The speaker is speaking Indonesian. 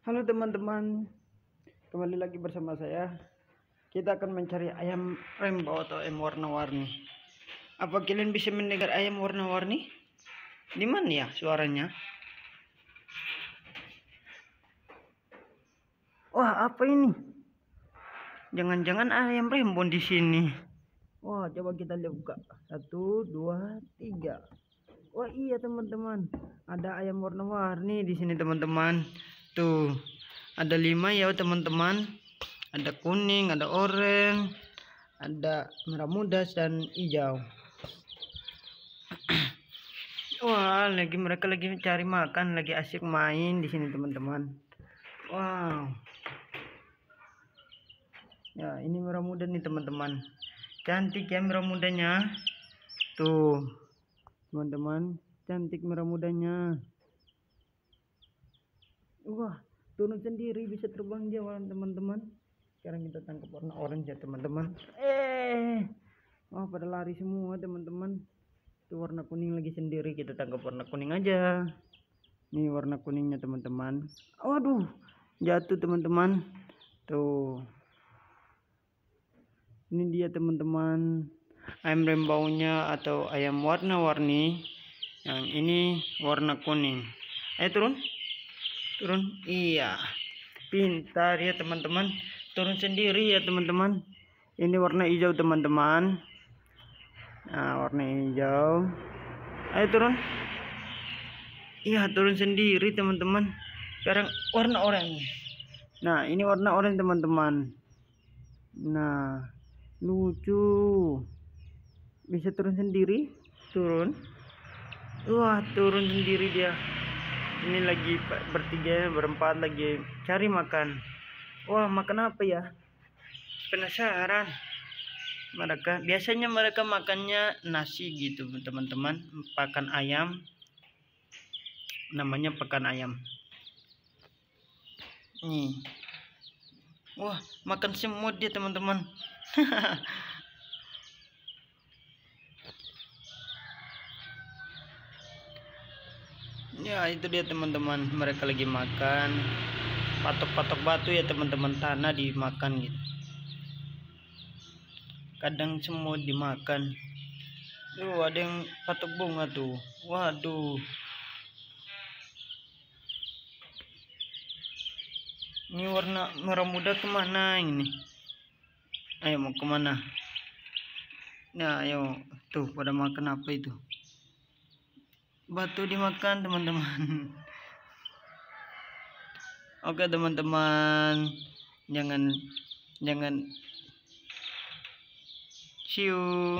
Halo teman-teman, kembali lagi bersama saya. Kita akan mencari ayam rainbow atau ayam warna-warni. Apa kalian bisa mendengar ayam warna-warni? Di mana ya suaranya? Wah, apa ini? Jangan-jangan ayam rainbow di sini. Wah, coba kita lihat buka. Satu, dua, tiga. Wah, iya teman-teman. Ada ayam warna-warni di sini teman-teman tuh gitu. ada lima ya teman-teman ada kuning ada oranye ada merah muda dan hijau wah lagi mereka lagi cari makan lagi asik main di sini teman-teman wow ya ini merah muda nih teman-teman cantik ya merah mudanya tuh teman-teman cantik merah mudanya wah turun sendiri bisa terbang jauh teman-teman sekarang kita tangkap warna orange ya teman-teman eh oh pada lari semua teman-teman itu warna kuning lagi sendiri kita tangkap warna kuning aja ini warna kuningnya teman-teman waduh jatuh teman-teman tuh ini dia teman-teman ayam rembaunya atau ayam warna-warni yang ini warna kuning Eh, turun turun iya pintar ya teman-teman turun sendiri ya teman-teman ini warna hijau teman-teman nah warna hijau ayo turun iya turun sendiri teman-teman sekarang warna oranye nah ini warna oranye teman-teman nah lucu bisa turun sendiri turun wah turun sendiri dia ini lagi bertiga berempat lagi cari makan wah makan apa ya penasaran mereka biasanya mereka makannya nasi gitu teman-teman pakan ayam namanya pakan ayam nih wah makan semua dia teman-teman ya itu dia teman-teman mereka lagi makan patok-patok batu ya teman-teman tanah dimakan gitu kadang semua dimakan tuh ada yang patok bunga tuh waduh ini warna merah muda kemana ini ayo mau kemana nah ayo tuh pada makan apa itu batu dimakan teman-teman oke teman-teman jangan jangan see you